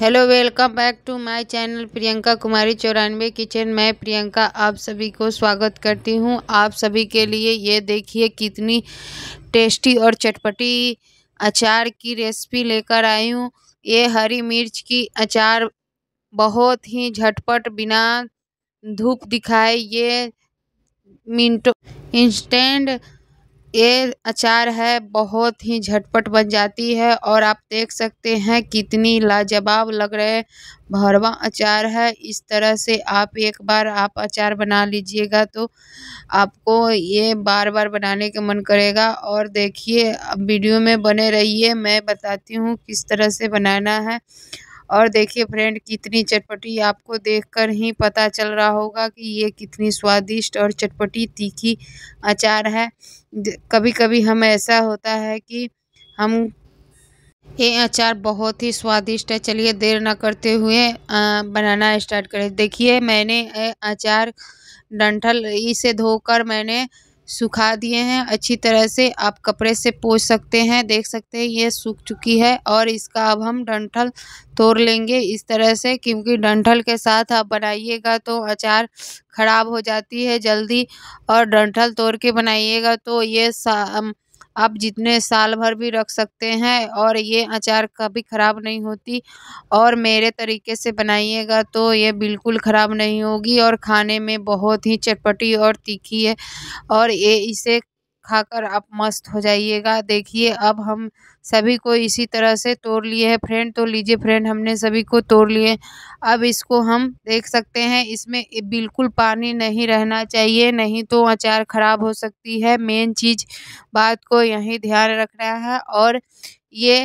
hello welcome back to my channel Priyanka Kumari चौरानवे kitchen मैं प्रियंका आप सभी को स्वागत करती हूं आप सभी के लिए ये देखिए कितनी टेस्टी और चटपटी अचार की रेसिपी लेकर आई हूं ये हरी मिर्च की अचार बहुत ही झटपट बिना धूप दिखाए ये मिनटों इंस्टेंट ये अचार है बहुत ही झटपट बन जाती है और आप देख सकते हैं कितनी लाजवाब लग रहे भरवा अचार है इस तरह से आप एक बार आप अचार बना लीजिएगा तो आपको ये बार बार बनाने का मन करेगा और देखिए वीडियो में बने रहिए मैं बताती हूँ किस तरह से बनाना है और देखिए फ्रेंड कितनी चटपटी आपको देखकर ही पता चल रहा होगा कि ये कितनी स्वादिष्ट और चटपटी तीखी अचार है कभी कभी हम ऐसा होता है कि हम ये अचार बहुत ही स्वादिष्ट है चलिए देर ना करते हुए बनाना स्टार्ट करें देखिए मैंने अचार डंठल इसे धोकर मैंने सुखा दिए हैं अच्छी तरह से आप कपड़े से पोछ सकते हैं देख सकते हैं ये सूख चुकी है और इसका अब हम डंठल तोड़ लेंगे इस तरह से क्योंकि डंठल के साथ आप बनाइएगा तो अचार ख़राब हो जाती है जल्दी और डंठल तोड़ के बनाइएगा तो ये आप जितने साल भर भी रख सकते हैं और ये अचार कभी ख़राब नहीं होती और मेरे तरीके से बनाइएगा तो ये बिल्कुल ख़राब नहीं होगी और खाने में बहुत ही चटपटी और तीखी है और ये इसे खाकर आप मस्त हो जाइएगा देखिए अब हम सभी को इसी तरह से तोड़ लिए है फ्रेंड तो लीजिए फ्रेंड हमने सभी को तोड़ लिए अब इसको हम देख सकते हैं इसमें बिल्कुल पानी नहीं रहना चाहिए नहीं तो अचार ख़राब हो सकती है मेन चीज़ बात को यही ध्यान रखना है और ये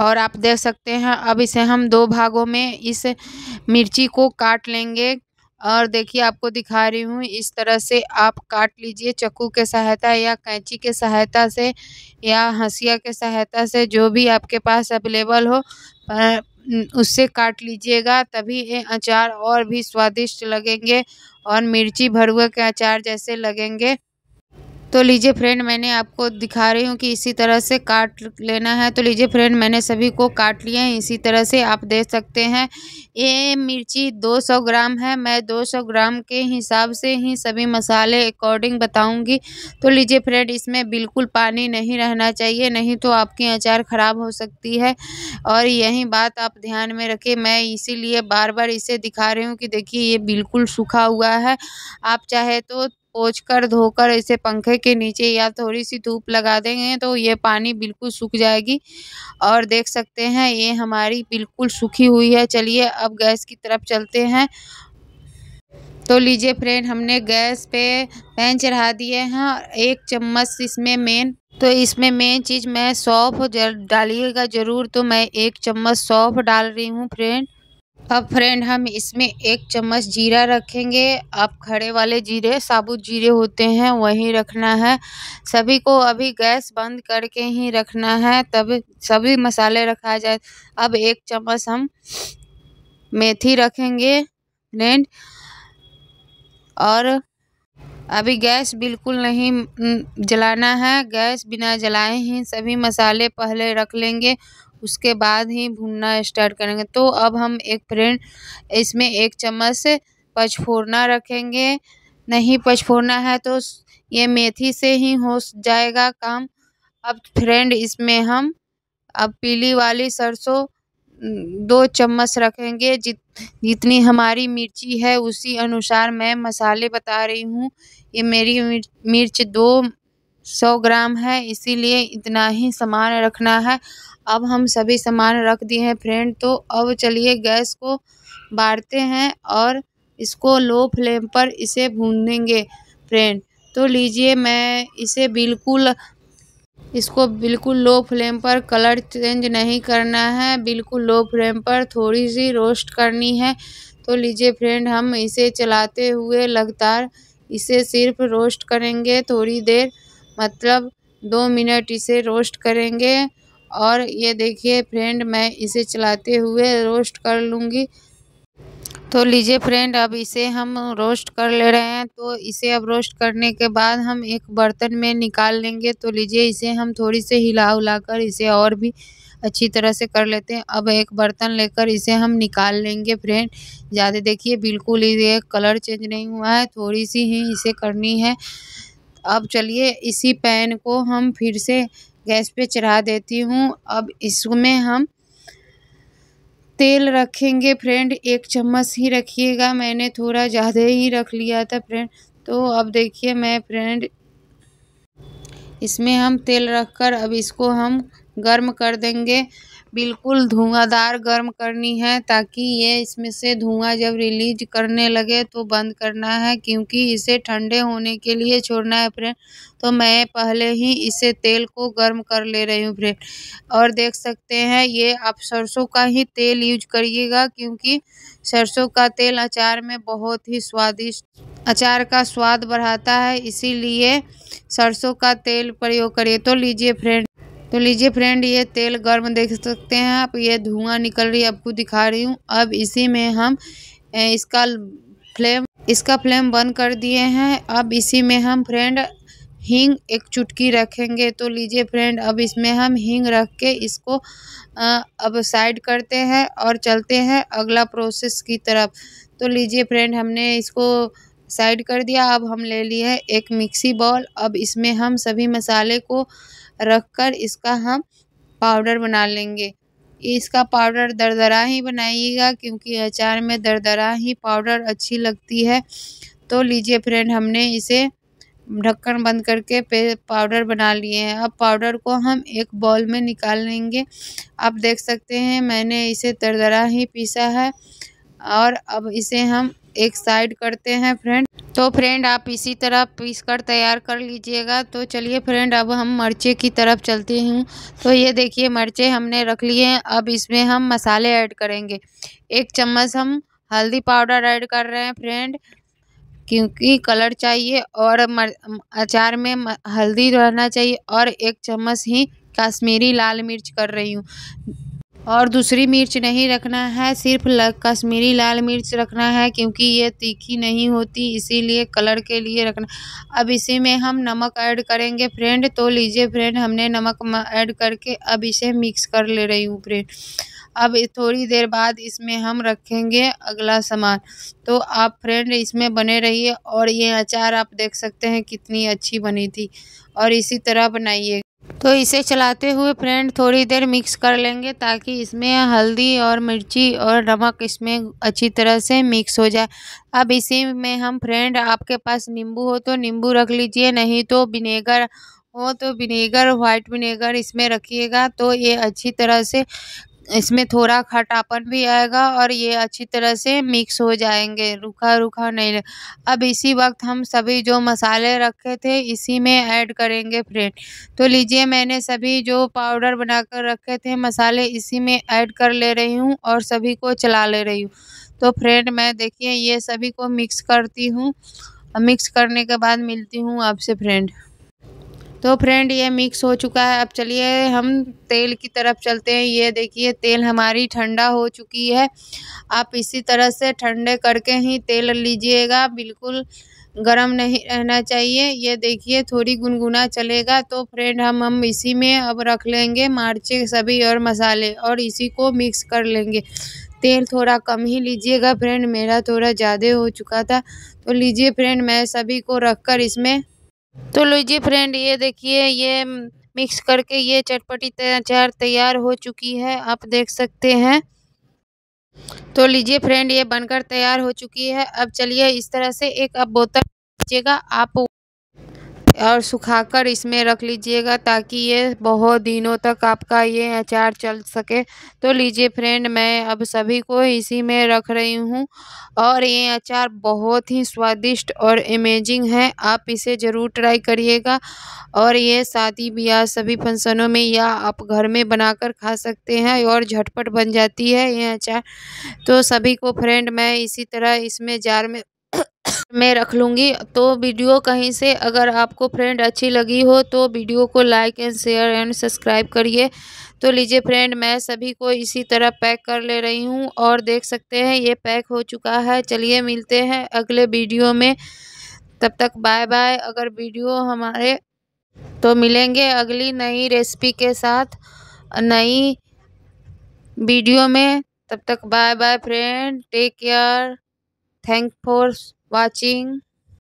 और आप देख सकते हैं अब इसे हम दो भागों में इस मिर्ची को काट लेंगे और देखिए आपको दिखा रही हूँ इस तरह से आप काट लीजिए चक्कू के सहायता या कैंची के सहायता से या हंसिया के सहायता से जो भी आपके पास अवेलेबल हो उससे काट लीजिएगा तभी ये अचार और भी स्वादिष्ट लगेंगे और मिर्ची भरुए के अचार जैसे लगेंगे तो लीजिए फ्रेंड मैंने आपको दिखा रही हूँ कि इसी तरह से काट लेना है तो लीजिए फ्रेंड मैंने सभी को काट लिए हैं इसी तरह से आप देख सकते हैं ये मिर्ची 200 ग्राम है मैं 200 ग्राम के हिसाब से ही सभी मसाले अकॉर्डिंग बताऊंगी तो लीजिए फ्रेंड इसमें बिल्कुल पानी नहीं रहना चाहिए नहीं तो आपकी अचार ख़राब हो सकती है और यही बात आप ध्यान में रखें मैं इसीलिए बार बार इसे दिखा रही हूँ कि देखिए ये बिल्कुल सूखा हुआ है आप चाहे तो पोछ कर धोकर इसे पंखे के नीचे या थोड़ी सी धूप लगा देंगे तो ये पानी बिल्कुल सूख जाएगी और देख सकते हैं ये हमारी बिल्कुल सूखी हुई है चलिए अब गैस की तरफ चलते हैं तो लीजिए फ्रेंड हमने गैस पे पैन चढ़ा दिए हैं एक चम्मच इसमें मेन तो इसमें मेन चीज़ मैं सौंफ डालिएगा ज़रूर तो मैं एक चम्मच सौंफ डाल रही हूँ फ्रेंड अब फ्रेंड हम इसमें एक चम्मच जीरा रखेंगे आप खड़े वाले जीरे साबुत जीरे होते हैं वही रखना है सभी को अभी गैस बंद करके ही रखना है तब सभी मसाले रखा जाए अब एक चम्मच हम मेथी रखेंगे फ्रेंड और अभी गैस बिल्कुल नहीं जलाना है गैस बिना जलाए ही सभी मसाले पहले रख लेंगे उसके बाद ही भूनना स्टार्ट करेंगे तो अब हम एक फ्रेंड इसमें एक चम्मच पचफोरना रखेंगे नहीं पचफोरना है तो ये मेथी से ही हो जाएगा काम अब फ्रेंड इसमें हम अब पीली वाली सरसों दो चम्मच रखेंगे जित जितनी हमारी मिर्ची है उसी अनुसार मैं मसाले बता रही हूँ ये मेरी मिर्च दो सौ ग्राम है इसीलिए इतना ही सामान रखना है अब हम सभी सामान रख दिए हैं फ्रेंड तो अब चलिए गैस को बारते हैं और इसको लो फ्लेम पर इसे भूनेंगे फ्रेंड तो लीजिए मैं इसे बिल्कुल इसको बिल्कुल लो फ्लेम पर कलर चेंज नहीं करना है बिल्कुल लो फ्लेम पर थोड़ी सी रोस्ट करनी है तो लीजिए फ्रेंड हम इसे चलाते हुए लगातार इसे सिर्फ रोस्ट करेंगे थोड़ी देर मतलब दो मिनट इसे रोस्ट करेंगे और ये देखिए फ्रेंड मैं इसे चलाते हुए रोस्ट कर लूँगी तो लीजिए फ्रेंड अब इसे हम रोस्ट कर ले रहे हैं तो इसे अब रोस्ट करने के बाद हम एक बर्तन में निकाल लेंगे तो लीजिए इसे हम थोड़ी से हिला उला कर इसे और भी अच्छी तरह से कर लेते हैं अब एक बर्तन लेकर इसे हम निकाल लेंगे फ्रेंड ज़्यादा देखिए बिल्कुल ये कलर चेंज नहीं हुआ है थोड़ी सी ही इसे करनी है अब चलिए इसी पैन को हम फिर से गैस पे चढ़ा देती हूँ अब इसमें हम तेल रखेंगे फ्रेंड एक चम्मच ही रखिएगा मैंने थोड़ा ज़्यादा ही रख लिया था फ्रेंड तो अब देखिए मैं फ्रेंड इसमें हम तेल रखकर अब इसको हम गर्म कर देंगे बिल्कुल धुआंधार गर्म करनी है ताकि ये इसमें से धुआं जब रिलीज करने लगे तो बंद करना है क्योंकि इसे ठंडे होने के लिए छोड़ना है फ्रेंड तो मैं पहले ही इसे तेल को गर्म कर ले रही हूँ फ्रेंड और देख सकते हैं ये आप सरसों का ही तेल यूज करिएगा क्योंकि सरसों का तेल अचार में बहुत ही स्वादिष्ट अचार का स्वाद बढ़ाता है इसीलिए सरसों का तेल प्रयोग करिए तो लीजिए फ्रेंड तो लीजिए फ्रेंड ये तेल गर्म देख सकते हैं आप ये धुआं निकल रही है आपको दिखा रही हूँ अब इसी में हम इसका फ्लेम इसका फ्लेम बंद कर दिए हैं अब इसी में हम फ्रेंड हींग एक चुटकी रखेंगे तो लीजिए फ्रेंड अब इसमें हम हींग रख के इसको अब साइड करते हैं और चलते हैं अगला प्रोसेस की तरफ तो लीजिए फ्रेंड हमने इसको साइड कर दिया अब हम ले लिए एक मिक्सी बॉल अब इसमें हम सभी मसाले को रख कर इसका हम पाउडर बना लेंगे इसका पाउडर दरदरा ही बनाइएगा क्योंकि अचार में दरदरा ही पाउडर अच्छी लगती है तो लीजिए फ्रेंड हमने इसे ढक्कन बंद करके पे पाउडर बना लिए हैं अब पाउडर को हम एक बॉल में निकाल लेंगे आप देख सकते हैं मैंने इसे दरदरा ही पीसा है और अब इसे हम एक साइड करते हैं फ्रेंड तो फ्रेंड आप इसी तरह पीस कर तैयार कर लीजिएगा तो चलिए फ्रेंड अब हम मर्चे की तरफ चलती हूँ तो ये देखिए मर्चे हमने रख लिए हैं अब इसमें हम मसाले ऐड करेंगे एक चम्मच हम हल्दी पाउडर ऐड कर रहे हैं फ्रेंड क्योंकि कलर चाहिए और अचार में हल्दी रहना चाहिए और एक चम्मच ही कश्मीरी लाल मिर्च कर रही हूँ और दूसरी मिर्च नहीं रखना है सिर्फ कश्मीरी लाल मिर्च रखना है क्योंकि ये तीखी नहीं होती इसीलिए कलर के लिए रखना अब इसी में हम नमक ऐड करेंगे फ्रेंड तो लीजिए फ्रेंड हमने नमक ऐड करके अब इसे मिक्स कर ले रही हूँ फ्रेंड अब थोड़ी देर बाद इसमें हम रखेंगे अगला सामान तो आप फ्रेंड इसमें बने रहिए और ये अचार आप देख सकते हैं कितनी अच्छी बनी थी और इसी तरह बनाइए तो इसे चलाते हुए फ्रेंड थोड़ी देर मिक्स कर लेंगे ताकि इसमें हल्दी और मिर्ची और नमक इसमें अच्छी तरह से मिक्स हो जाए अब इसी में हम फ्रेंड आपके पास नींबू हो तो नींबू रख लीजिए नहीं तो विनेगर हो तो विनेगर व्हाइट विनेगर इसमें रखिएगा तो ये अच्छी तरह से इसमें थोड़ा खटापन भी आएगा और ये अच्छी तरह से मिक्स हो जाएंगे रुखा रुखा नहीं अब इसी वक्त हम सभी जो मसाले रखे थे इसी में ऐड करेंगे फ्रेंड तो लीजिए मैंने सभी जो पाउडर बनाकर रखे थे मसाले इसी में ऐड कर ले रही हूँ और सभी को चला ले रही हूँ तो फ्रेंड मैं देखिए ये सभी को मिक्स करती हूँ मिक्स करने के बाद मिलती हूँ आपसे फ्रेंड तो फ्रेंड ये मिक्स हो चुका है अब चलिए हम तेल की तरफ चलते हैं ये देखिए तेल हमारी ठंडा हो चुकी है आप इसी तरह से ठंडे करके ही तेल लीजिएगा बिल्कुल गरम नहीं रहना चाहिए ये देखिए थोड़ी गुनगुना चलेगा तो फ्रेंड हम हम इसी में अब रख लेंगे मार्चे सभी और मसाले और इसी को मिक्स कर लेंगे तेल थोड़ा कम ही लीजिएगा फ्रेंड मेरा थोड़ा ज़्यादा हो चुका था तो लीजिए फ्रेंड मैं सभी को रख कर इसमें तो लीजिए फ्रेंड ये देखिए ये मिक्स करके ये चटपटी अचार तैयार हो चुकी है आप देख सकते हैं तो लीजिए फ्रेंड ये बनकर तैयार हो चुकी है अब चलिए इस तरह से एक अब बोतल लीजिएगा आप और सुखाकर इसमें रख लीजिएगा ताकि ये बहुत दिनों तक आपका ये अचार चल सके तो लीजिए फ्रेंड मैं अब सभी को इसी में रख रही हूँ और ये अचार बहुत ही स्वादिष्ट और अमेजिंग है आप इसे ज़रूर ट्राई करिएगा और ये शादी ब्याह सभी फंक्शनों में या आप घर में बनाकर खा सकते हैं और झटपट बन जाती है ये अचार तो सभी को फ्रेंड मैं इसी तरह इसमें जार में मैं रख लूँगी तो वीडियो कहीं से अगर आपको फ्रेंड अच्छी लगी हो तो वीडियो को like and share and subscribe करिए तो लीजिए फ्रेंड मैं सभी को इसी तरह पैक कर ले रही हूँ और देख सकते हैं ये पैक हो चुका है चलिए मिलते हैं अगले वीडियो में तब तक बाय बाय अगर वीडियो हमारे तो मिलेंगे अगली नई रेसिपी के साथ नई वीडियो में तब तक bye bye friend take care thank for watching